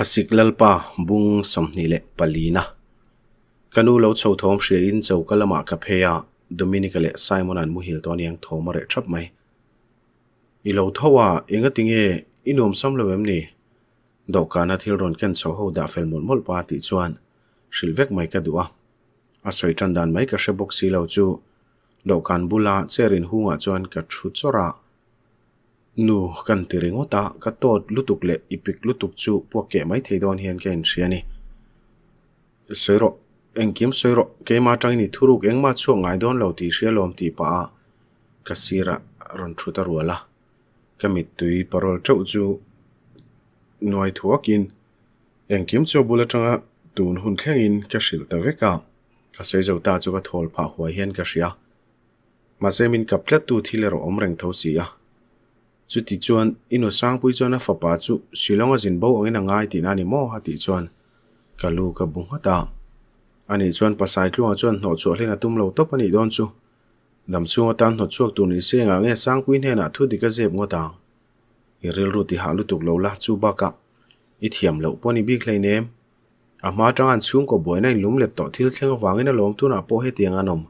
thasik lalpa bung somni le palina kanu lo chho thom hria in chho kalama ka pheya dominica le simon an muhil to niang thoma re thap mai i lo thowa enga tinge inom som lo em ni do kana thil ron ken chho ho da fel mol mol pa ti chuan silvek mai ka duwa a soi tan dan mai ka she boxi lo chu do kan bula cherin hunga chuan ka thu chora nu kan tiringo ta ka tot lutuk le ipik lutuk chu poke mai theidon hian ken siani soiro engkim soiro ke ma tang ni thuruk engma chu ngai don lo ti sia lom ti pa ka sira ron thu ta ruala ka mit tui parol chau chu noi thuakin engkim chu bula tanga tun hun thlengin ka sil ta veka ka sei zo ta chu ka thol pha huai hian ka sia ma se min ka plat tu thilero omreng thosia chu ti chuan inu sangpui chuan a fapa chu silong a zinbo angin a ngai tin ani maw hati chuan kalu ka bung hata ani chuan pasai tlunga chuan hno chu hlen a tum lo top ani don chu dam chunga tan hno chuak tu ni senga nge sangpui hne na thu ti ka zep ngota i ril ru ti ha tục lâu lo la chu baka i thiam lo poni bi khlei nem ama tang an chung ko boina lum lep to thil thleng wangin a lom tu na po he tiang anom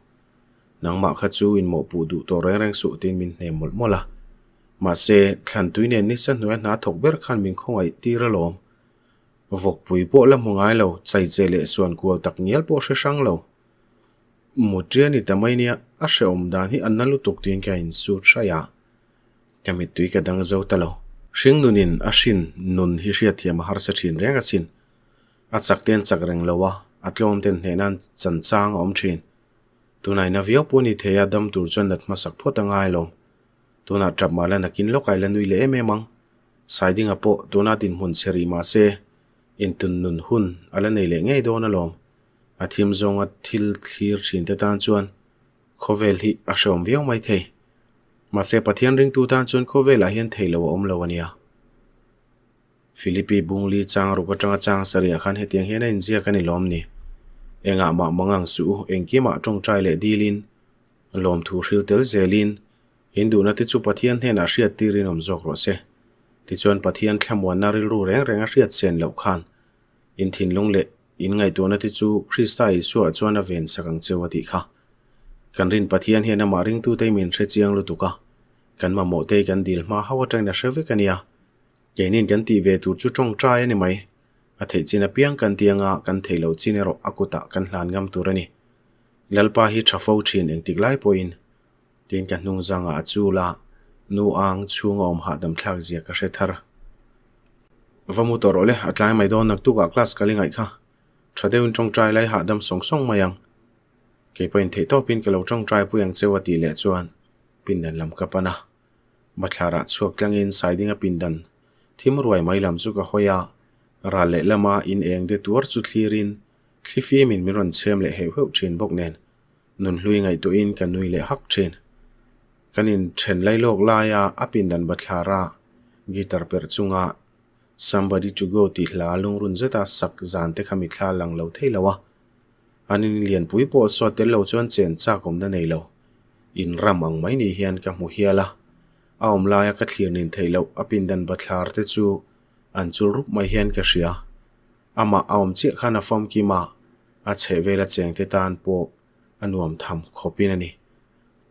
nangma kha chu in mo pu du to reng reng su tin min hne mol mola มาเซทลันตุยเนนิสันหน่วยนาถกเบิร์ขันมินคงไอตีระลมวกปุยโปละมงไอเลาใจเจเลส่วนกวลตักเนียลโปเชชังเลวมุดเจียนิตาไม่เนี่ยอาเชอมดานที่อันนั้นลุตกตีนแกอินสูดชายาจะมีตุยกระดังเจ้าตลอชิงนุนินอาชินนุนฮิเชียทียมหาเศรษฐินเรียงกสิน อาจักเตียนจักเริงเลวะอัตลอมเตนเฮนันจันจางอมชินตัวนายนวิอปูนิเทียดำตูจันนัดมาสักพ่อตั้งไองลา tuna trap mala nakin lo kailan wile eme mang. Saiding apo tuna din hun seri mase, intun nun hun ala neile ngay doon alom. At himzong at til clear chin tataan chuan, kovel hi asa om viong may thay. Mase patian ring tutaan chuan kovel ahien thay lawa om lawa niya. Filipi bung li chang ruka chang chang sari akan hetiang hiena inziya kan ilom ni. E nga ma mangang suu engki ma chong chay le di lin, lom tu shil tel ze ฮินดูนัติดจูปะิยัยนเทนอาเชียตีรินอมจกรเซติชวนปะิยันนแคมวันนาริลรูแรงแรงอาเชียเซนเหล่าขันอินทินลงเละอินไงตัวนัติดจูคริสต์ไอสัวจวนอเวนสกังเจวติค่ะกันรินปะเทียนเฮนมาริงตูเตมินเชจียงลุตุกะกันมาโมเตกันดิลมาฮาวจังนาเชฟกันยาเกนินกันตีเวตูจูจงใจเนี่ไหมอาเทจินาเปียงกันเตียงอากันเทลูจินเอรออากุตะกันหลานงามตัวนี่ลลปาฮิตชาฟูชินเองติกไลปอิน tin ka hnung ở chu la nu ang chung om ha dam thlak zia ka hre thar vamu rồi, ole atlai mai don nak tu ka class kali ngai kha thadeun trong trai lai ha dam song song mayang ke pain thế to pin cái lo trong trai puyang chewa ti lệ chuan pin làm dan lam ka pana mathlara yên tlangin đi ngập pin dan thim ruai mai làm chu cả hoa. ra lệ le lama in eng de tuar chu thlirin thlifi min miron chem lệ hệ heu thin bốc nen nun lui ngày to in cả nuôi lệ hak thin คนินเทรนไลโลกลายาอภินันบัตลาระกีตาร์เปิดซุงะสัมบดิจูโกติลาลุงรุนเจตาสักจันเทคมิทลาลังเลวเทลวะอันนี้เลียนปุ๋ยโปสวัตเตลวชวนเจนซากผมด้านใลวอินรำมังไม่นิเฮียนกับมูเฮียละอาอมลายกัดเลียนินเทลวะอภินันบัตลาร์เตจูอันจูรุปไม่เฮียนกับเสียอามาอาอมเชียขานาฟอมกีมาอาเชเวลเจงเตตานโปอันวมทำขอบีนันนี่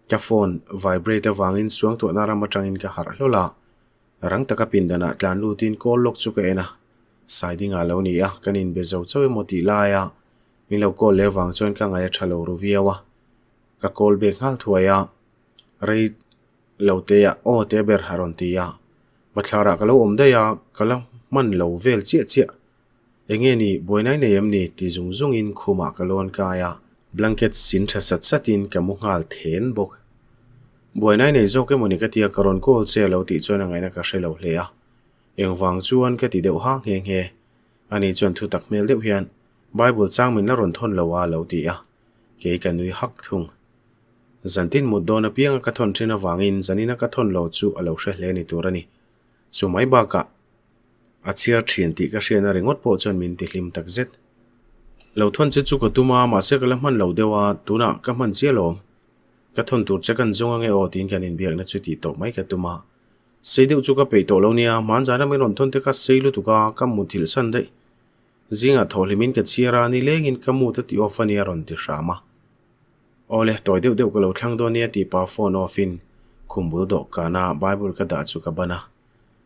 ka phone vibrator wangin suang tu na rama tangin ka har hlola rang taka pindana tlan lu tin call lock chu ka ena siding a lo ni a kanin be zo chawi moti la ya min lo call le wang chon ka ngai thalo ru viawa ka call be hal thuaya rei lo te ya o te ber haron ti ya mathlara ka lo om da ya kala man lo vel chia chia enge ni boinai ne yam ni ti zung zung in khuma kalon kaya blanket sin tha sat satin kamungal then bok buổi nay này do cái mùa này emawni tiệc tia ka rawn kawl che lo tih chuan angaina ka hre lo hle a engwang chuan ka ti deuh hang heng anh ấy chuan thu tập bài tak hmel deuh hian bible chang min la rawn thon lo wa à, lo ti a à. ke ka nui hak thung zantin mut dona pianga ka thon thina wangin zanina ka thon lo chu alo này tôi ra turani số máy ba cả, ka à, achiar thian ti ka hriana rengot po chuan mình ti hlim tak zet lo thon che chu ko tuma ma se ka la hman tu dewa tuna ka hman chialom ka thon tur che kan zonga nge o tin kan in biak na chu ti to mai ka tuma seideu chu ka pe to lo nia man jana me ron thon te ka seilu tu ka ka mu thil san dei zinga tholimin ka chiara ni thứ ka mu ta rồi thì ron mà ở ole tôi đều đều có lâu thằng do nia ti pa phone ofin kumbul do kana bible cái ka da chu à bana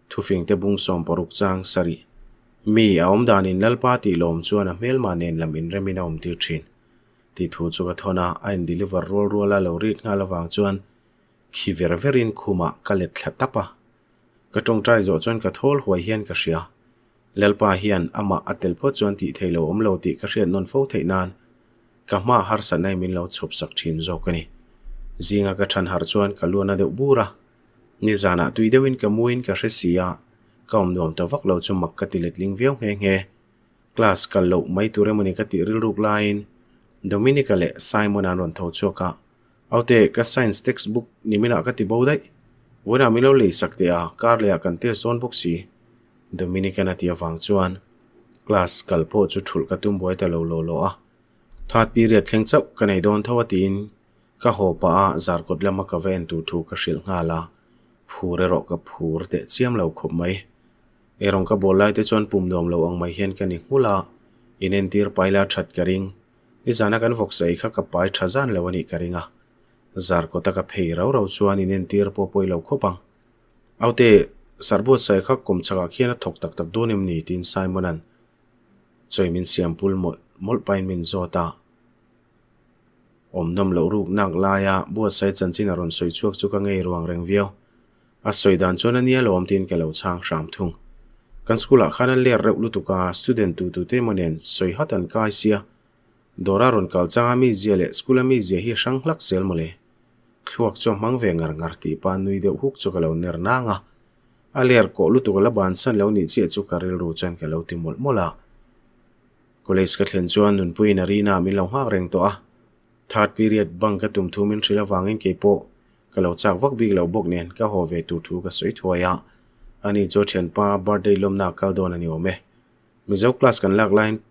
thufing tế bung som paruk chang sari mi đàn danin lalpa ti lom chuan a hmel manen lamin remina om tiêu trên thì thu chu ka thona a à. à à in deliver rol rola lo rit nga lawang chuan khi khu verin khuma ka let thla à ka tong trai zo chuan ka thol huai hian ka hria lelpa hian ama atel pho chuan ti theilo om lo ti ka hrian non fo theinan ka ma har sa nai min lo chup sak thin zo ka ni zinga ka than har chuan ka luana deuh bura ni zana tui deuin ka muin ka hresia ka om nuam ta vak lo chu mak ka tilet ling viau nge nge class ka lo mai tu remoni ka ti ril ruk lain ดมินิกาเล่ไซมอนอารอนทาวชัวคาเอาแต่ก็สายนส์เท็กซ์บุ๊กนิมินาก็ติบเอาได้วันนั้นมิโลเล่สักเดียการเลียกันเตี้ยส่วนพวกสีดมินิกาเนตีฟังชัวนคลาสกัลโพชุดถุลกัตุ้มบวยตะลูโลโลอ่ะถัดปีเรียดเข่งจับกันในโดนทวตินก็โหป้าจารกดเลมากระเวนตูทูกระชิลงาลาผู้เรารอกับผู้รเตะเซียมเราขบไหมเอรองก็บอลไล่เตะชวนปุ่มดอมเราอังไม่เห็นกันอีกหัวละอินเอ็นตีร์ไปแล้วชัดกระริง izana kan voksai kha kapai thazan lawani karinga zar ko taka phei rau rau chuan in en tir po poi lo khopang autte sarbo sai kha kum chaka khiana thok tak tak donim ni tin simonan choimin siam pul mol mol pain min zota om nom lo ruk nak laya bua sai chan chin aron soi chuak chu ka ngei ruang reng viau a soi dan chon ania lo om tin ke lo chang ram thung kan skula khana ler reu lutuka student tu tu te monen soi hatan kai sia ดอร่ารุนกอลจังอามีเจลเล่สกุลามีเจฮีช่างหลักเซลมาเลยช่วงกจอมังเวงอ่างตีปานุยเดือฮุกจุกเลวเนรนางะอาเลียร์กอลุตุกเลวบ้านสันเลวนิจีจุกการิลรูจันกเลวติมลมลาก็เลยสกัดเห็นชวนนุนปุยนารีนามิเล่าห้าเร่งตัวทาร์ดพิเรียดบังกระตุ้มทูมินทรีละวังเงินเกโปกเลวจากวักบีเลวบุกเนนก็หัวเวตูทูกับสวยทัวยะอันนี้โจเชนปาบาร์เดีลมนาคาโดนันยอมเมมิจ้าคลาสกันหลักไลน์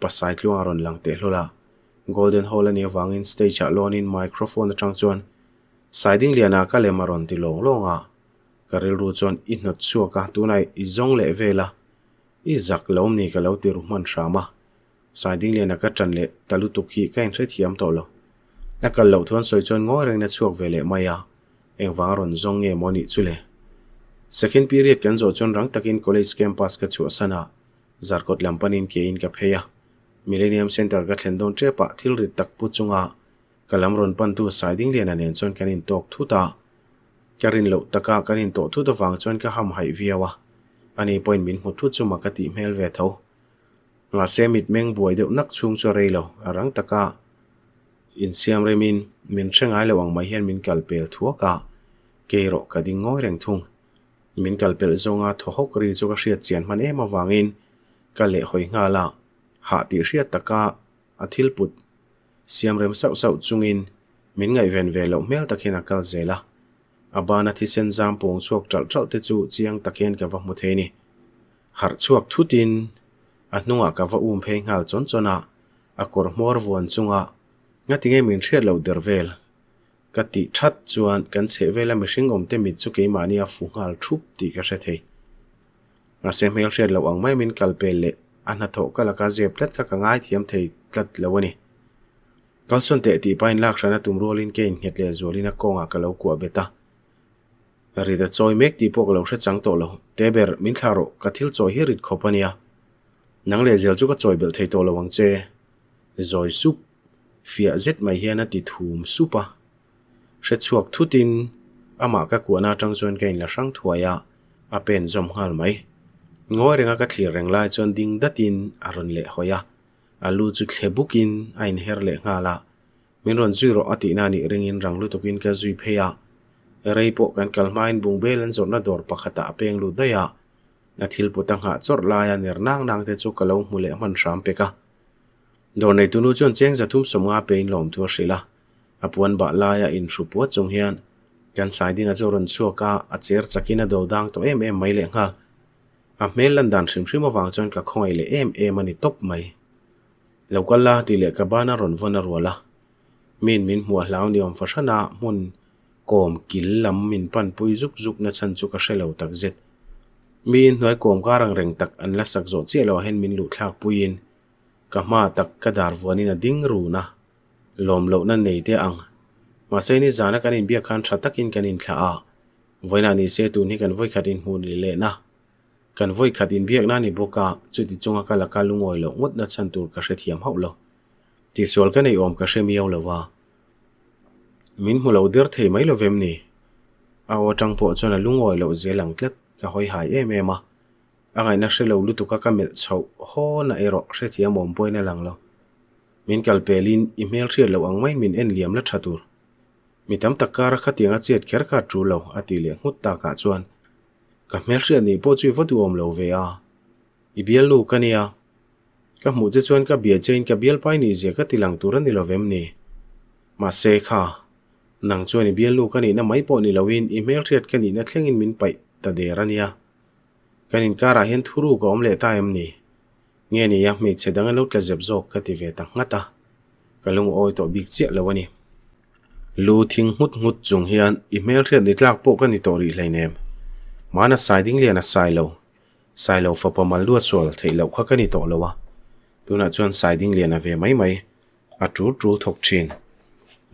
pasai tlu aron lang te hlola golden hall ani in stage a in microphone atang chuan siding liana ka le maron ti long longa karil ru chuan i hnat chu ka tunai i zong le vela i zak lom ni ka lo ti ru man rama siding liana ka tan le talu tu khi ka en thiam to lo nakal lo thon soi chuan ngo reng na chuak vele maya engwang ron zong nge moni chule second period kan zo chuan rang takin college campus ka chu asana zarkot lampanin ke in ka pheya Millennium Center ka thlen don trepa thil rit tak pu chunga kalam ron pan tu sai ding lian an en chon kan in tok thu ta karin lo taka kan in to thu da wang chon ka ham hai viawa ani point min hu thu chuma ka ti mel ve tho La semit meng buai deuh nak chung chu rei lo arang taka in siam remin min thengai lo ang mai hian min kalpel thuaka keiro ka ding ngoi reng thung min kalpel zonga tho hok ri chu ka hriat chian man ema wangin ka le hoi nga la hạ tỉ ria taka athil put siam rem sau sau chungin min ngai ven ve lo mel takin akal zela abana thi sen zam pong chuak tral tral te chu chiang takin ka va mu the ni har chuak thutin anunga ka va um phe ngal chon chona akor mor von chunga ngati nge min thriat lo der vel ka ti that chuan kan se vela mi hringom te mi chu ke mani a fu ngal thup ti ka hre thei nga se mel thriat lo ang mai min kalpel lệ anh an hatho kala ka zep tlat ka ngai thiam thei tlat lawani kalson te ti pain lak rana tum rolin ke nhet le zolina konga kalo kwa beta rida choi mek ti pok lo chang to lo teber min tharo các choi hi rit khopania nang le zel chu ka choi bel thei to lo wang che zoi sup fia zet mai hiana ti thum supa hre chuak thutin ama ka kuana tangjon kein la sang thuaya apen zom hal mai งอเรงก็ทีแรงไล่จนดิ่งดัดินอารุณเละหอยาอลูจุดเทบุกินอินเฮรเละงาละมินรอนซื้อรอตินานิเรงินรังลูตกินกะซุยเพียเรย์ปกันกัลมาอินบุงเบลันจนนดอร์ปะขะตาเปงลูดได้ยะนัทิลปุตังหะจอดลายเนรนางนางเตจุกะลงมุเลมันรามเปกะโดนในตุนูจนเจงจะทุ่มสมงาเปินหลมทัวสิลาอปวนบะลายอินทุปวัดจงเฮียนกันสายดิ้งอจรนชัวกะอัเจร์สกินะโดดังตัวเอ็มเอ็มไม่เลงหาอาเมลันดันชึมชิมาวางจนกับคอยเลยเอมเอมันตบไหมแล้วก็ลาตีเลกับบ้านรอนวันรัวละมินมินหัวแล้วเนี่ยมฟชนะมุนกอมกินลำมินปันปุยจุกจุกนันจุกเชลาตักเจ็ดมินน้อยกอมกางเร่งตักอันละสักโจเจลวเห็นมินลุดคลาปุยินก็มาตักกระดารวนีินดิ้งรูนะลมโลนันเนยเตียงมาเซนิจานะการินเบียคันชัตักอินกันินข้าไว้นานิเซตูนี่กันไว้ขัดอินหูนิเลนะ cần kan voi khatin biak na ni boka chuti chunga kala ka lungoi lo ngot na chan tur ka hre thiam hau lo ti sol ka nei om lâu hre mình lawa lâu hu lo mấy lâu mai lo ao ni aw cho là chona ngồi lâu dễ lang tlak ka hoi hai em em a angai na hre lo lutu ka ka mel chho ho na ero hre thiam om poina lang lo min kal pelin email lâu anh mình em thriat lo angmai min en liam la thatur mitam takara khatianga chet kherka chu lo ati le hút tất cả chuan ka hmel hriat ni pawh chu vawtu awm lo ve a i bial nu ka ni a ka hmuh te chuan ka bia chein ka bial pai ni zia ka tilang tur ani lo vem ni ma se kha nang chuan i bial nu ka ni na mai pawh ni loin i hmel hriat ka ni na thlengin min paih ta der ania kanin kara hian thuru ka awm le ta em ni nge ni ya hmeichhe danga lo tla zep zawk ka ti ve ta ngata ka lung oi to bik chiah lo ani lu thing hmut hmut chung hian i hmel hriat ni tlak pawh ka ni tori hlei nem mana sai ding lian a sai lo sai lo fa pa mal lua sol thei lo kha kani to lo wa tuna chuan sai ding lian a ve mai mai a à tur tru thok chin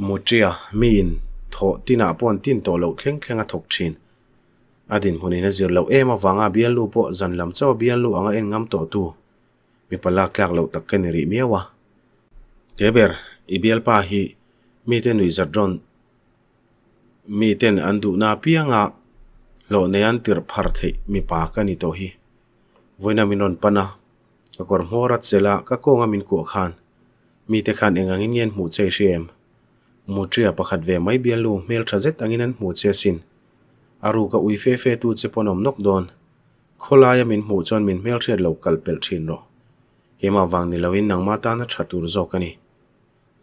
mutia à, mi in tho tina pon tin to lo thleng thleng a à thok chin adin hunin a zir lo em awanga bial lu po zan lam chaw bial lu anga en ngam to tu mi pala klak lo tak kan ri mi wa teber ibial pa hi mi ten wi zardron mi ten andu na pianga ลนยันติรพาร์ทมีปากกันนี่ตัวฮีวันนั้นมินนปนะก็กรมรัดเสลาก็โกงมินกัวคาน มีแต่ขานเองงินเย็นมูเชเชมมูเชียประคัดเวไม่เบียลูเมลทรัตังินันหมูเชสินอารูกัอุยเฟ่เฟ่ตูดเจปนอมนกโดนโคลายมินมูจนมินเมลเชียลกัลเปิลชินโรเฮมาวังนิลวินนังมาตานัชตูรโจกันนี่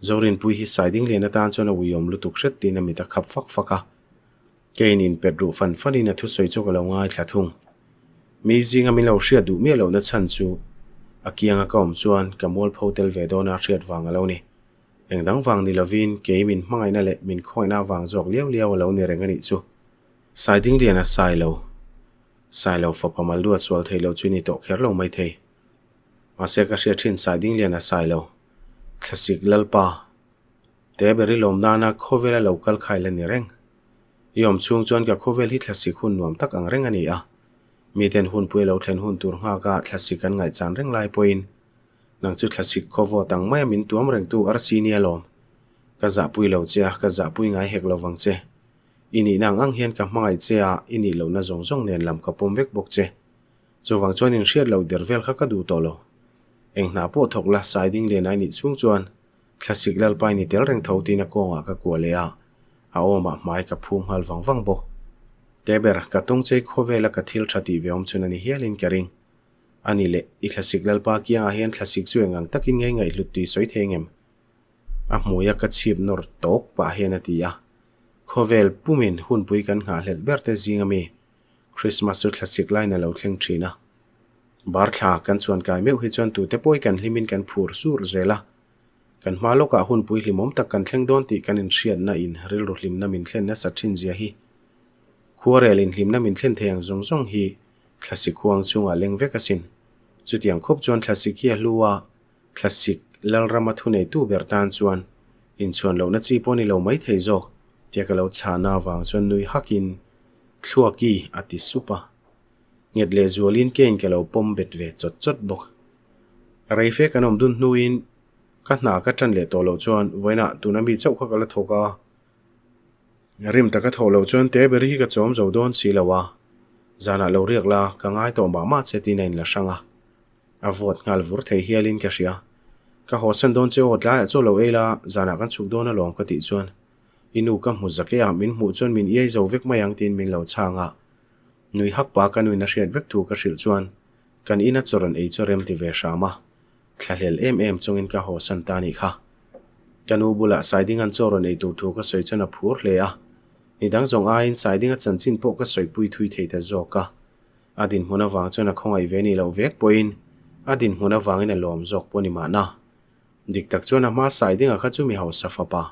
จรินปุยฮิสายดิ้งเลนตันจนอวุยอมลุตุกเชตินมิตะขับฟักฟักะกนินเปิดรูฟันฟันนัทุสวยจกเราง่ายแค่ทุงมีจิงมีเราเชียอดูมีเรานัดชันซูอากียงก็อมชวนกมวลพาเตลเวดอนาเชียดฟังเราเนี่เองดังฟังดิลวินเกมินไม่ไงนั่นแหละมินคอยน่าฟังจอกเลี้ยวเลี้ยวเราเนี่ยแรงกันอีกสูสายดิ้งเรียนอะายเราไซเราฟอกพมลวดส่วนเทเราช่นิโตแคร์ลงไม่เทมาเสียกเชื่อชินายดิ้งเรียนอะายเราคลาสสิกลลปาเตเบริลมดานาโคเวลเรากลไกเลนี่เร่งยอมช่วงจวนกับโคเวลที่ทัสิคุณนวมตักอังเร่งอันนี้อ่ะมีเทนหุ่นปุยเลาเทนหุ่นตัวหากาทัสิกันไงจานเร่งลายปอยน์นางจุดทัสิกโควตังไม่มินตัวมเร่งตัวอาร์ซีเนียลอมกะจับปุยเลาเจ้ากะจับปุยไงเฮกเลวังเจอินีนางอังเฮียนกับมาไอเจ้าอินีเหลวน่าจงจงเนียนลำกับปมเวกบกเจจวังจวนอินเชียดเลาเดดเวลขักดูต่อลเองหน้าปวดถกละสายดิ้งเลียนไอนีช่วงจวนทัสิกเลบไปนี่เอดเร่งเท่าตีนักกงอ่ะกักัวเลยอ่ะ a awma mai ka phum hal wang wang bo teber ka tung chei khovela ka thil thati veom chuna ni hialin kering ani le i thlasik lalpa kianga hian thlasik chu engang takin ngai ngai lut ti soi thengem a muya ka chhip nor tok pa hian atia khovel pumin hun pui kan nga hlel berte zingami christmas chu thlasik lain alo thleng thina bar thla kan chuan kai meu hi chuan tu te poi kan hlimin kan phur sur zela กันมาลูกอับหุ่นปุ๋ยหลิมมตะกันเล่งโดนตีกันอินเชียนน่าอินริลุลิมน่ามินเล่นน่าสัดชินเจียฮีคัวเรลินหลิมน่ามินเล่นเทียงซงซงฮีคลาสสิกฮวงซุงอาเล่งเวกัสินสุดที่ยังครบจวนคลาสสิกเฮียลัวคลาสสิกเลลรามาทุนเอตูเบอร์ตันจวนอินชวนเราหน้าจีปอนเราไม่เที่ยวเทียกเราชาหน้าวางจวนนุยฮักอินคัวกีอาติสุปะเงียดเลจัวลินเกนเกลาปมเบ็ดเวจจดจดบอกไรเฟกันอมดุนนุยอิน các các nhà ka hna ka tan le to lo chuan voina tuna mi các kha thổ thoka rim ta các tho lo chuan te beri hi ka chom zo don si lawa zana lo riak la ka ngai to ma ma che ti nen la sanga a vot ngal vur thei hialin ka ria ka ho san don che hot la chu là ela zana kan chuk don a lom ka ti chuan inu ka mu zakya min mu mình min ei việc vek mayang tin mình min lo changa à. nui hak pa ka nui na hriat vek thu ka hril chuan kan ina choran em thì về ve shama à thlahel em em chungin ka ho này kha kanu bula siding rồi này nei tu thu ka chân chana phur hle à. Này dang zong a in siding a chân chin po ka soi pui thui thei ta zo ka adin huna wang chana khongai ve ni lo vek poin adin huna wangin lòm lom jok poni ma na cho tak má ma siding a kha chu mi ho pha. pa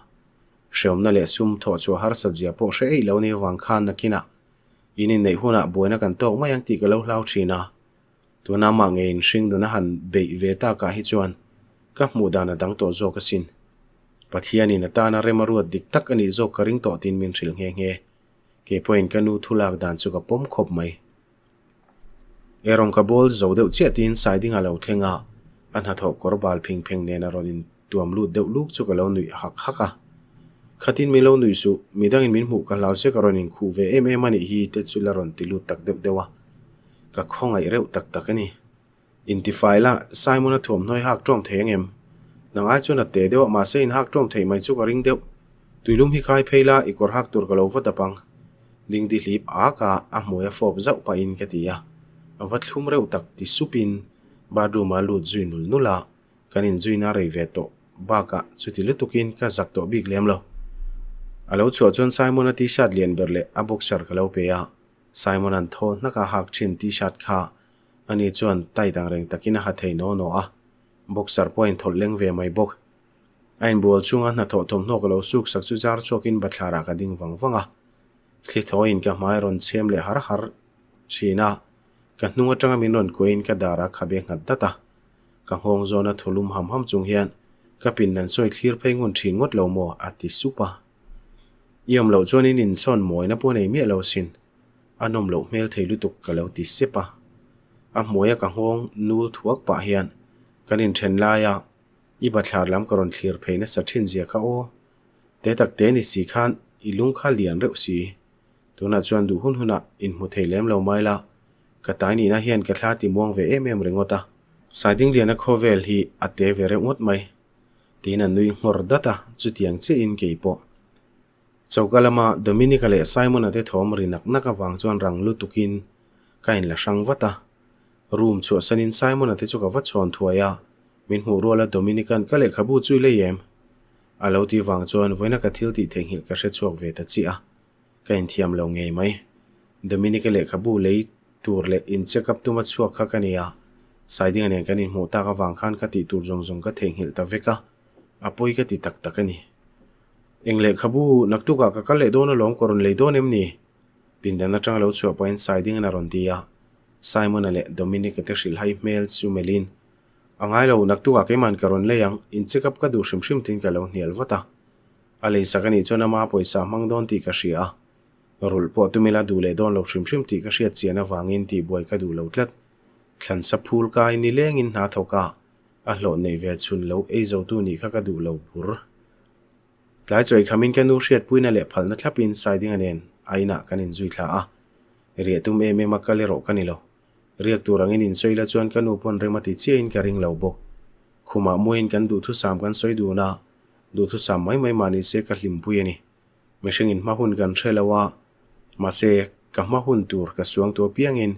hreom nay le sum tho cho har sa jia po she ei lo ni wang khan na kina inin nei huna boina kan to ma yang ti lâu lâu hlau na tuna ma ngein hring duna han bei ve ta ka hi chuan ka hmu dana dang to zo ka sin pathiani na ta na remaruat dik tak ani zo ka ring to tin min thil nghe, nge ke point ka nu thulak dan chu ka pom khop mai erong ka bol zo deuh che tin sai ding alo thenga an ha tho kor bal phing pheng ne na ronin tuam lu deuh luk chu ka lo nui hak haka khatin mi lo nui su midang in min mu ka lao se ka ronin khu ve em em ani hi te chu la ron ti lu tak deuh dewa ka khongai reu tak tak ani intifai la simon a thum noi hak trom theng em nang ai chu na te dewa ma se in hak trom thei mai chu ka ring deu tuilum hi khai pheila ikor hak tur ka lo vata pang ding di hlip a ka a moya fob zau pa in ka tia avat thlum reu tak ti supin baduma lut zuinul nula kanin zuina rei ve to ba ka chuti lutukin ka zak to bik lem lo alo chuan simon a t-shirt lian berle a boxer ka lo pe a Simon an thôn nắc à hạc trên t sát khá anh ấy chuẩn tay đang rèn kinh hạt thầy nó nó à boxer point thổi lên về mấy bốc anh buồn chung anh thọ thầm nô lâu suk sắc chú jar cho kinh bậtlara cái đinh vắng vắng á. khi thôi in cả mai ron xem lệ har har china cả nung ở trong mình ron quên cả dara khá biết ngặt đất à cả hong zona lùm ham ham chung hiền cả pin năn soi clear pay ngon chín ngót lâu mò ati supa yom lâu cho nên in son mồi na po này miệt lâu xin anom lo hmel thei lutuk ka lo ti sepa a moya ka hong nul thuak pa hian kanin then laia i bathlar lam karon thlir pheina sa thin zia kha o te tak te ni si khan i lung kha lian reu si tuna chuan du hun huna in mu thei lem lo mai la ka tai ni na hian ka thla ti muang ve em em ringota siding lian a khovel hi ate ve re ngot mai tina nui ngor data chutiang che in keipo จากกลมาดมินิกาเลสไซมอนอาทิต์ทอมรินักนักวางจวนรังลุตุกินกันละช่งวัตตารูมชัวสนินไซมอนอาทิต์จ้ากวัดชวนทัวยามินหูรัวและดมินิกันก็เลยขบูจุยเลยเยมอาลูตีวางจวนไว้นักทิลตีเทงหิลกระเชชวกเวตจีอากันเทียมเหลงเงยไหมดมินิกาเลยขบูเลยตัวเล็อินเจกับตัวมัดชัวข้ากันเนียสายดิ่งเนี่ยกันอินหูตากวางขันกติตัวจงจงก็เทงหิลตะเวก้าอภัยกติตักตักันี่เองเล็กขบูนักตุกกะก็เลยโดนลงอกรนเลยโดนเอ็มนี่ปินเดนจังเลวชัวพอน์ไซดิ้งนารอนดียาไซมอนเล่โดมินิกเตอร์ชิลไฮเมลซูเมลินอังไงเลวนักตุกกะมันกรนเลยยังอินซิกับก็ดูชิมชิมทิ้งกันเลวเนียลวัตาอะไรสักนิดจนมาพอยสามังโดนตีกษเชียรุลปอตุมิลาดูเลโดนเลวชิมชิมตีกษเชียเจียนวางอินตีบวยกะดูเลวทลัดขันสับพูลกายนิเลงอินหาทกะอัลหลในเวชุนเลวเอโซตุนี่ก็กะดูเลวบุร์ลายจอยขมินกันดูเชียดปุยนั่นแหละพันนัทลับอินไซดิ้งอันเองไอหนักกันอินซุยท่าอ่ะเรียกตุ้มเอเมมักกะเลโรกันนี่โลเรียกตัวรังอินอินซอยละชวนกันอุปนเรมาติเชียอินการิงเหล่าบกขุมามวยอินกันดูทุสามกันซอยดูนะดูทุสามไม่ไม่มานิเซกัดลิมปุยนี่ไม่เชงอินมาหุ่นกันเชลว่ามาเซกับมาหุ่นตัวกับสวงตัวเพียงอิน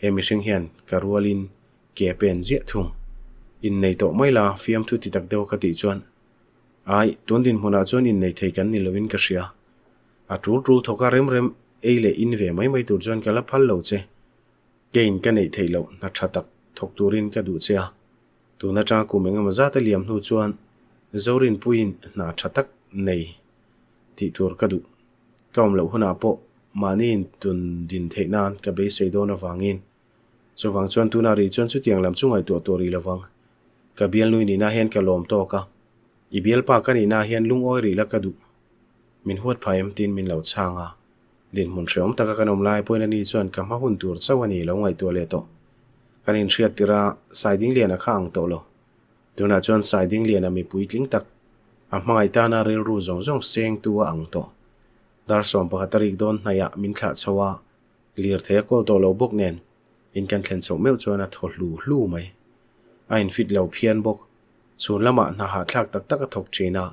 เอมิเชงเฮียนกับรัวลินเกเป็นเสียทุ่งอินในโตไม่ลาฟิมทุติตักเดวกติจวน ai tuan din hmuna chuan in nei thei kan ni lovin ka hria a tur tul thoka rem rem eile in ve à. mai cho anh cái kala phal lâu chứ, cái in ka nei thei lo na tha tak thok turin ka du che a tu na cha ku menga ma za ta liam hnu chuan zorin puin na tha tak nei ti tur ka du kaum lo huna po manin tun din thấy nan ka be sei do na wangin chuwang chuan tuna ri chuan chu tiang lam chungai tu tori lawang cái bial nui ni na hen cái lom to ka อีเบลปากันอีนาเฮียนลุงโอยรีละกระดูมินหัวพายมตินมินเหล่าช่างอ่ะดินมุนเชื่อมตะกันอมลายพวยนันนี่ส่วนกำพะหุ่นตัวสวรรค์นี่เราไงตัวเล่โตกันอินเชียติระสายดิ้งเลียนข้างโตโลดูน่าชวนสายดิ้งเลียนมีปุ๋ยจิ้งตักอำมาไอตานาเรลรูจงจงเสียงตัวอังโตดาร์สอมปะฮัตริกโดนนายะมินขาดชวะเลียร์เทกอลโตโลบุกเนนอินกันเทนโซเมลชวนนัทหลู่ลู่ไหมอินฟิตเหล่าเพียนบุก chu lama na ha thlak tak tak a thok thina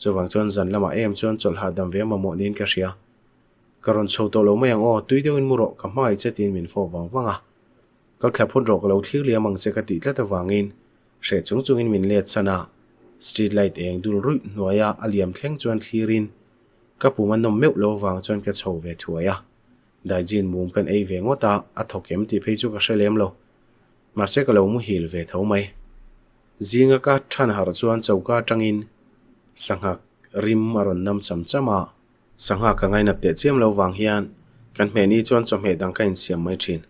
chuwang vâng, chuan zan lama em chuan chol ha dam ve ma mo nin ka hria karon chho to lo mayang o tui deuhin muro ka mai che tin min fo wang wanga kal thla phun rok lo thlir lia mang se ka ti tla ta wangin hre chung chung in min let sana street light eng dul rui noya aliam à thleng chuan thlirin ka lâu vắng nom meu lo về chuan ka đại diện thuaya dai jin về kan ta, ve à ngota kém thì ti phei các xe hrelem lâu, mà se ka lâu mu hil về tho mai zinga ka than har chuan in tangin sangha rim aron nam cham chama sangha ka ngay nát te chem lâu wang hiền căn hme ni chuan cho hme đang cái in siam mai thin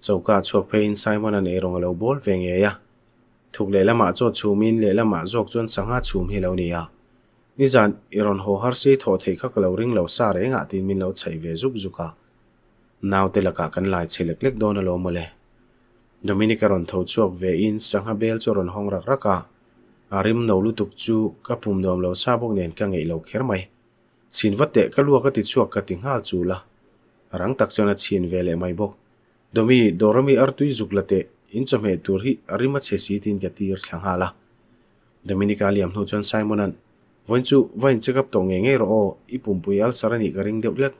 chawka chuak phe in simon an ei rong lo bol veng e ya mà cho lama chaw chumin le lama jok chuan sangha chum hi lo ni ya ni zan iron ho har se tho thei khak lo ring lâu xa re ngã tin min lo chei ve zup zuka naw te laka kan lai chelek lek don lo mo le ดมินิกรอนทัูชั่วเวอินสังฮาเบลจรอนห้องรักรักกอาริมโนลุตุกจูกับปุ่มดนมเลวซาบุกเนนกังเอลูเคร์ไม่ชินวัตเตกัลัวกติดชั่วกกติงฮาจูละรังตักเซนัดชินเวเลไม่บกดมีดอร์มีอาร์ตุยจุกลเตอินจมเฮตูฮิอาริมัตเซซีตินกติร์ชังฮัลละดมินิกาเลอัมทูชันไซมอนันวันจูวันจชกับตงเงงเอรออีปุ่มปุยอัลสารนิกริงเดือดเล็ด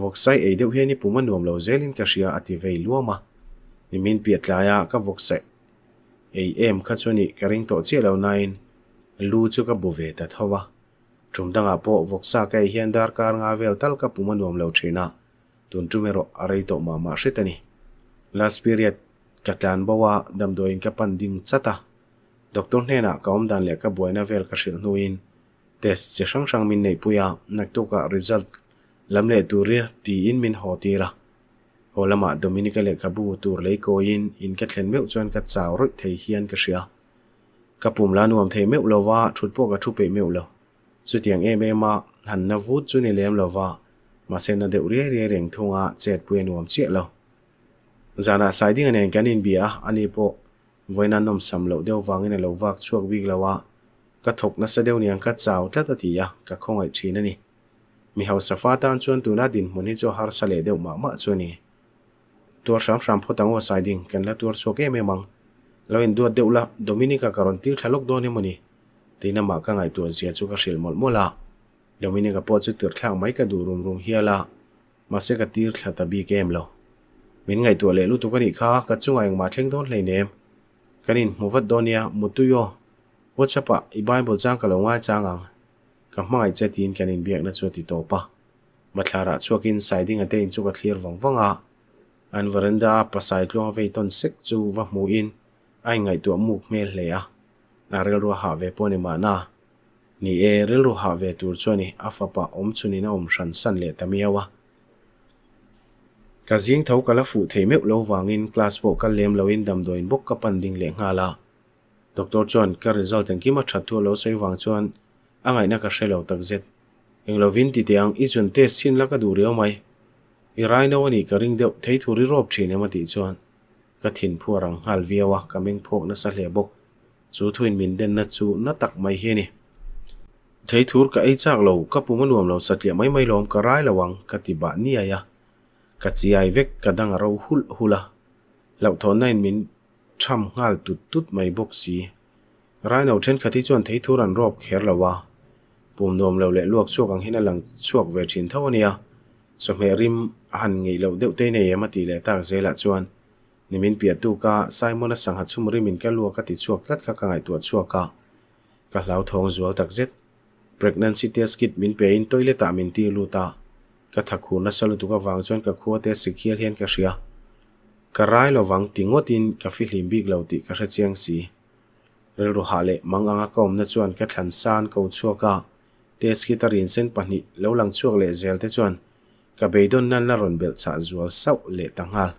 วอกไซเอเดือดเฮนีปุ่มโนดมเลวเซลินกัชยาอัติเวลัวมา nimin piat laya ka vokse ei em kha chuni karing to che lo nain lu chu ka buve ta thowa thumdanga po voksa kai hian dar kar nga vel tal ka puma nuam lo thina tun tumero arei to ma ma shitani last period katlan bawa damdoin ka panding chata doctor hena kaum dan le ka boina vel ka shil nuin test che sang sang min nei puya nakto ka result lamle tu ri ti in min ho ti ra โอลามาดมินิกาเลกับูตูร์เลโกยินอินเกตเลนเมลจวนกัดสาวรุ่ยเทียนกเชียกับปุ่มลานวมเทเมลลาวาชุดพวกกระชุบเปเมลลสุดที่ยังเอเมมาหันนวูดจุนเอเลมลาวามาเซนเดอร์เรียเร่งทงอาเจ็ดเป่ยนวมเชียลลจานาสายดิ้งเนียงกันอินเบียอันนี้ปุ่มวยนันนมสำเลวเดียววางเงินลาวาช่วงวิกลาวากระทบนัสเดียวเนียงกัดสาวทัตติยากระคงไอชีนันนี่มีเฮาสฟ้าตานชวนตูนัดินมุนิจูฮาร์สเลเดียวมาเมาชวนนี้ตัวสามสามพอตั้งว่าสายดิ่งกันละตัวสวกเอเมมังแล้วอินดัวเดือละโดมินิกาการันตีทะลุดอนี่มันนี่ตีน้ามากง่ไงตัวเสียชุกเสียหมดมัวละโดมินิกาพอจุดตันข้างไม่กระดูรุมรุมเฮียละมาเสกตีทะตบีเกมแล้วมินไงตัวเลลุตุกันอีกข้ากระจุงไงมาเท่งโดนเลยเนมกันอินมุฟัดดอนียมุตุโยวัชปะอีบายบอจ้างกะลงว่าจ้างอังกับมาไอเจตีนกันอินเบียกนั่นช่วติดตปะมาทาระชัวกินสายดิ่งอันเตนจุกเลียร์วังฟังอ่ะ an varanda pasai tlong ve ton sek chu va mu in ai ngai tu mu mel le a na rel ru ha ve pone ma na ni e rel ru ha ve tur chuani afapa om chuni na om ran san le tamiawa ka zing thau kala fu thei meu lo in class bo ka lem lo in dam doin bok ka panding le nga la doctor chon ka result ang kima thathu lo sei wang chuan angai na ka hrelo tak zet englovin ti tiang i chun test sin laka du reu mai irainawani karing deuh theithuri rop thin emati chuan ka thin phuarang hal viawa kameng phok na sa hle bok chu thuin min den na chu na tak mai he ni theithur ka ei chak lo ka puma nuam lo satlia mai mai lom ka rai lawang ka tiba ni aya ka chiai vek ka dang ro hul hula lau thon nain min tham ngal tut tut mai bok si rai no then khati chuan theithur an rop kher lawa pum nuam lo le luak chuak ang hina lang chuak ve thin thawani a tu thong สมเหริมหันไงเราเดวเตเนียมาตีเลตากเจละจวนนิมินเปียตูกาไซมอนสังหัดชุมริมินกะลัวกะติชวกลัดกะกะไงตัวชวกะกะเหลาทองจวลตักเจ็ด pregnancy test kit min pe in toilet ta ah min ti lu ta ka thakhu na salu tu ka wang chon ka khuwa te sikhial hian ka ria ka rai lo wang tingotin ka fi hlim bik lo ti ka hra chiang si rel ru hale manganga kom na chuan ka thlan san ko chuaka test kit rin sen pahnih lo lang chuak le zel te chuan kabeidon nan na ron bel cha zual sau le tangal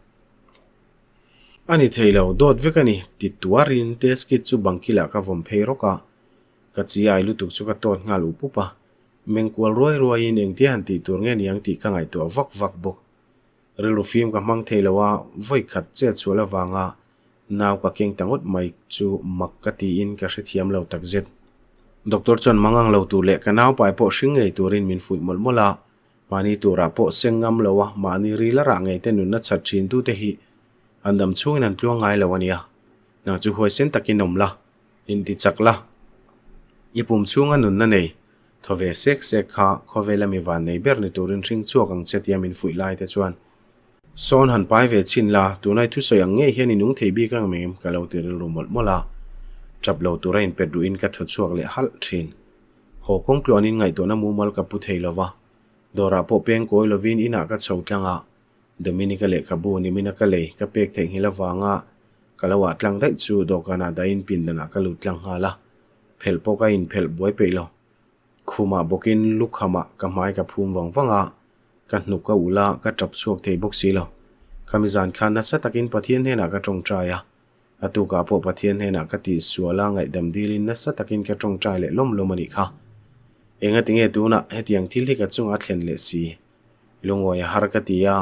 ani theilo dot vekani ti tuarin test kit chu bangkila ka vom pheiroka ka chi ai lutuk chu ka ton ngal upupa mengkwal roi roi in eng ti han ti tur nge niang ti ka ngai tu vak vak bok relu phim ka mang theilowa voi khat che chula vanga naw ka keng tangot mai chu mak ka ti in ka hre thiam lo tak zet doctor chon mangang lo tu le ka naw pai po hring ngei turin min fui mol mola มานีตัวรับผโปเซงงามเลยวะมานีรีละร่างไงแต่หนุนนัดชัดชินตัวเตหีอันดำช่วงนั่นตัวง่ายเลยวะเนี่ยนางจูฮวยเส้นตะกินนมละอินดีจักละยิปุ่มช่วงนั้นนุนนั่นเองทวีเซกเซ็คฮะคอเวลามีวันในเบอร์ในตัวรินทิงช่วยกังเซตยามินฟุยไลเตชวนส่วนหันไปเวชินละตัวนายทุสอย่างเงี้ยเฮียน่นุ่งเทบีกังเมมกะเลวตีรุ่มหมดมั่วละจับเลวตัวเรนเปิดดูอินกัดทุสช่วงเลยฮัลทินโหคงกลัวนินไงตัวน้ำมูมอลกับปุถัยละวะดอราพบเป็นก้อยลวินอินาก็ชาวกลางอ่ะดมินิกาเลคาบูนดมินิเกเลก็เปกเทงฮิลาวางอ่ะกลาวัดกลางได้ชูดอกานาดายินปินดนากลุดกลางฮาละเพลปก็ินเพลบวยไปลอคุมาบกินลุกขมะกับไม้กับพูมวังฟังอ่ะกันหนุกกับอุลาก็จับชวกเทบุกสีลอคำิจานคานัสตะกินปะเทียนเฮนากะตรงใจอ่ะอตุกาพบปะเทียนเฮนากะติสัวล่างไอ้ดมดีลินนัสตะกินกะตรงใจเลยล้มลงมาดิค่ะเองติงเอตูน่ะเหตียงทิลที่กัดจุงอัดเขียนเลสีลุงวัยฮาร์กติยา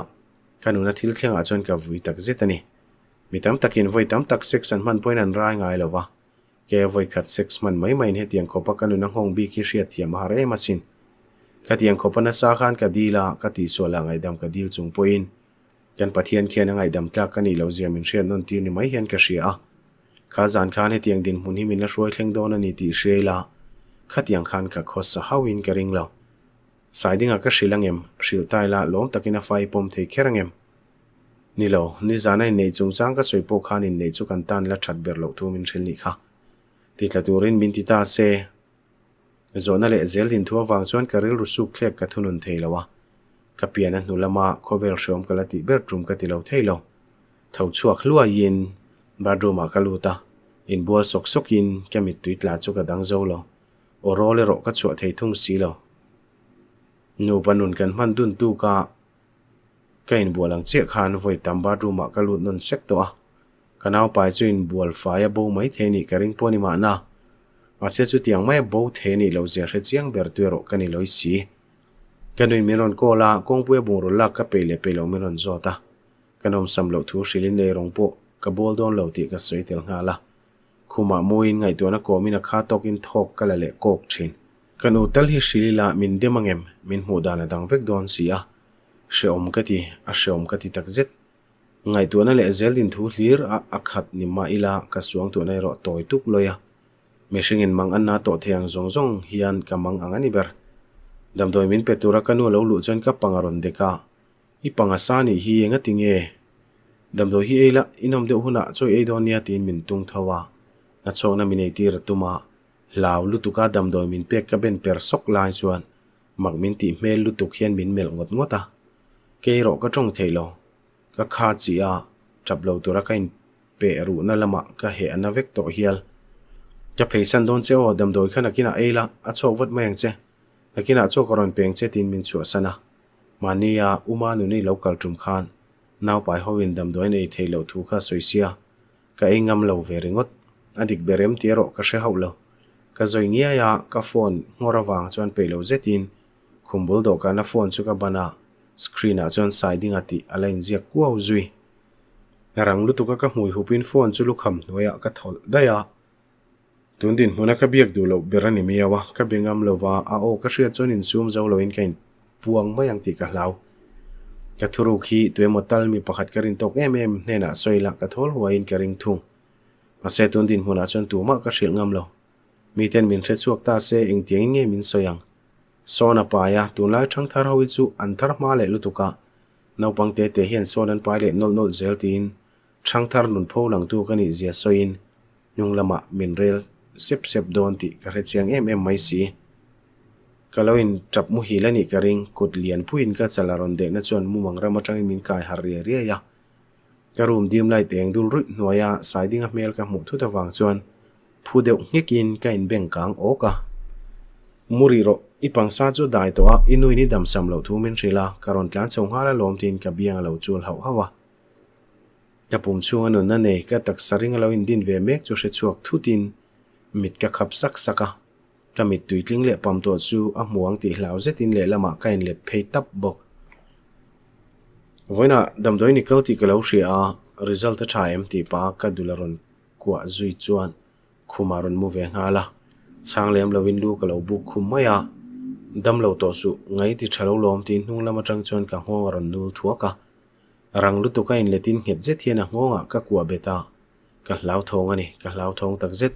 การุณทิลเทียงอาจารย์กับวิทักเจตันีมีตั้มตะกินวัยตั้มตัเซ็กซ์สันมันพอยนันร้ายง่ายเลยวะเกี่ยวกับเซ็กซ์มันไม่ไม่เหตียังขอปะกานุณห้องบีกิเชียที่มหาเรยมาสินกตียงขบปนัสสาขานกัดดีละกัดทีสวนลงไงดำกัดดีลจุงพอยน์ยันปะเทียนเขียนไงดำกล้ากันนี่เลวเจียมินเชียนนนทีนี่ไม่เห็นกัดเชียข้าจานข้าเหตียงดินหุ่นหิมินละช่วยเค่งโดนันี่ตีเชียละขัดยังขันกับคอสหาวินกริงเราสายดิ่งกาศสิลังเอ็มสิลไตายละล้มตะกินาไฟปมเทเครังเอ็มนี่เรานี่จานในในจงจางก็สวยโปคานในในจุกันตันและชัดเบลล์ทูมินเชลลี่ค่ะติดละตัวรินมินติตาเซโซนาเลเซลินทัววังชวนกับริลรุสุเคลกับทุนนเทลวะกับเปียนนุลมาคคเวลชมกับลติเบิร์ตุมกับติเลาเทลท่าชั่วคลัวยินบาดูมากลูตาอินบัวสกสกินแกมิดติดลาจุกันดังโจลอโอโรเลโรก็ชวดททุ่งสีโลนูปนุนกันมันดุนตูกะกินบัวหลังเชี่ยคานไว้ตามบารูมากะลุดนนเซกตัวขณะเอาไปจุอินบัวไฟายบูไม่เทนิกระริงปนิมานะอาเซจุดยังไม่บูเทนิเราเสียเจียงเบิร์ตัวโรกันนี่เลยสีกันอินมิรอนโกลากงพวยบุรุลักกะเปลีเลเปลวมิรอนโซตากันอมสำหรับทูสิลินเดรองปุกกะบอลโดนเหล่าตีกะสวยเตียงาละ khuma muin ngai tu na ko mina kha tokin thok kala le kok thin kanu tal hi shilila min demangem min hu dana dang vek don sia she om kati a she om kati tak zet ngai tu na le zel din thu hlir a akhat ni ma ila ka suang tu na ro toy tuk loya meshing in mang anna to theng zong zong hian kamang angani ber damdoi min petura kanu lo lu chen ka pangaron deka i pangasani hi enga tinge damdoi hi eila inom de huna choi eidon nia tin min tung thawa à na chawna mi nei tir tuma law lutuka damdawi min pek ka ben per sok lai chuan mak min tih hmel lutuk hian min mel ngot ngota ah. keiro ka tawng theilo ka kha chi a ah, tap lo tura ka in pe ru na lama ka he na vek to hial ka pheisan don che o dam doi khana kina eila a chaw wat mayang che nakina chaw koron peng che tin min chu sana mania uma nu ni local tum khan naw pai hoin dam doi nei theilo thu kha soisia ka engam lo ve ringot adik berem te ro ka she ho lo ka zoi ngia ya ka phone ngora wang chuan pe lo zetin khumbul do ka na phone chu ka bana screen a chuan siding ati zia kuau zui rang lu tuka ka hmui hupin phone chu lukham noya ka thol daya tundin huna ka biak du lo berani mi yawa ka bengam lova a o ka hria chon in sum zo lo in kain puang mai ang ti ka hlau ka thuru khi tuemot tal mi pakhat karin tok em em hne na soila ka thol huain ka ring ase tun din huna chon tuma các hril ngam lo mi ten min thre chuak ta se eng tiang nge min soyang sona paya tun lai thang thar hoi chu an thar ma le lutuka naupang te te hian son an pai le nol nol zel tin thang thar nun pho lang tu kani zia soin nhung lama min rel sep sep don ti ka re chiang em em mai si kaloin tap mu hi lani karing kut lian puin ka ron de na chon mu mangrama tangin min kai har ria ria ya การูมดีมไล่เตียงดูรุ่ยหน่วยาสายดิ้งเมลกับหมูทุตวังชวนผู้เดียวเงียกินกันเบ่งกลางโอกะมุริโรอีปังซาจูได้ตัวอินุยนิ่ดำสำเหลาทูเมนทรีลาการอนการชงฮาและลมทินกับเบียงเหลาจูเหลาฮาวะจะปุ่มช่วงนันนั่นเองก็ตักสริงเหลาอินดินเวเมกจูเชชวกทุตินมิดกับขับสักสักะกับมิดตุยทิ้งเละปอมตัวจูอ่ะหมวงตีเหลาเจตินเล่ละมากันเล็ะเพย์ตับบก voina damdoi nikal ti kalo shi a result cha em ti pa ka dularon kwa zui chuan khumaron mu ve nga la chang lem lovin lu kalo bu khum maya dam lo to su ngai ti thalo lom tin hnung lama tang chuan ka ho ron nu thua ka rang lu tu ka in letin het je thiana ho nga ka kwa beta ka lau thong ani ka lau thong tak zet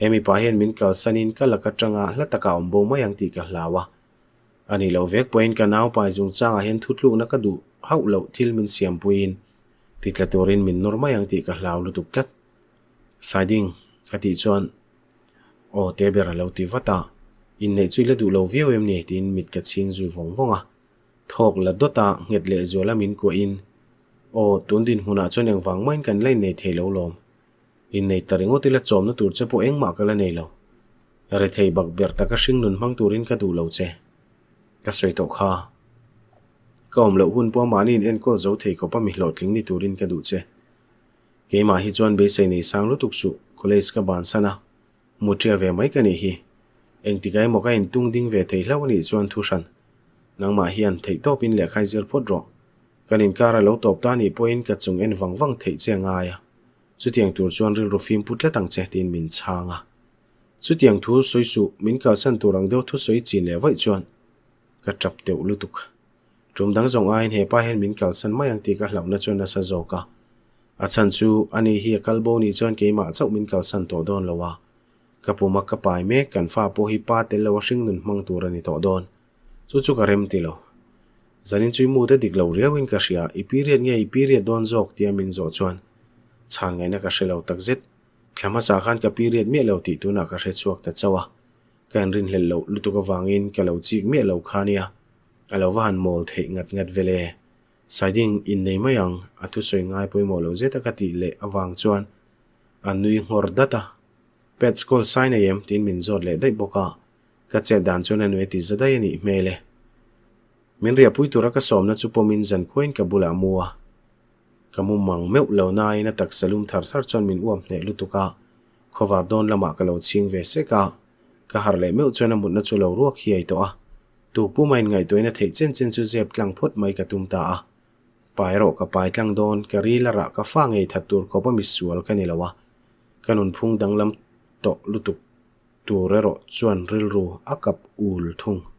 hemi pa hian min kal sanin ka laka tanga la taka ombo mayang ti ka hlawa ani lo vek point ka naw pa jung changa hian thutlu na ka du hau lo thil min siam là ti rin min norma yang ti ka hlau lutuk tlat siding ka ti chuan o te ber lo ti vata in này suy la đủ lo viau em ni tin mit ka ching rồi vong vong à, là thok ta, dota lệ rồi là min ko in tuấn đình din huna cho eng vắng main kan lai này thei lâu lom in nei taringo ti la chom na tur che po eng ma ka là này lâu, rồi thei bak ber ta ka hring luôn mang rin ka đủ lâu che ka soi to kha kaum lo hun po manin en dấu thể có ko pa mi hlo đi ni turin cả du che ke mà hi chuan be xây nei sang tục lo tuk su college ka ban sana mutia về mấy cái này hi anh ti gai mo cái anh tung ding ve thei hlo ni chuan thu shan nang ma hian thấy top pin le khai zer pot ro kan in kara lo top ta ni point ka chung en wang wang thei che nga ya chu tiang tur chuan put rufim putla tang tiền tin sang à chu tiang thu soisu min ka san turang deuh thu soi chin le vai chuan ka tiểu lưu tục room dang zong ain he pa hen minh kal san mai ang ti lòng hlawna chuan na sa zo ka a chan chu ani hi kalbo ni chuan ke ma chau min kal san to don lawa kapuma kapai me kan fa po hi pa tel lawa sinh nun mang tur ani to don chu chu ka rem ti lo zanin chui mu te dik lo riawin ka ria i period nge i period don zok tia min zo chuan chan ngai na ka shelo tak zet thlama cha khan ka period me lâu ti tu na ka she chuak ta cái anh rin lâu hel lo lutuka wangin ka lâu chik me lâu khania ka lo wa han mol the ngat ngat vele siding in nei mayang atu à soi ngai pui mo lo zeta ka ti le awang chuan an à nui ngor data à. pet school sign em tin min zot le dai boka ka che dan chuan anui ti zada yani mele min ria pui tura ka somna chu pomin zan khoin ka bula muwa kamu mang meu lo nai na tak salum thar thar chon min uam ne lutuka khowar don lama ka lo ching ve se ka ka har le meu chona mun na chu lo ruak hi ai to a ตูปู้ไม่ไงตัวนัทเหเช่นเช่นซูเซบกลางพดไม่กระตุ้มตา ปลายรกกับปลายกลางโดนกะรีละระกับฟ้าไงถัดตัวขอบมิสวลกันนี่ละวะกนุนพุ่งดังลำโตลุตุตัวเรรอชวนริลรูอักับอูลทุ่ง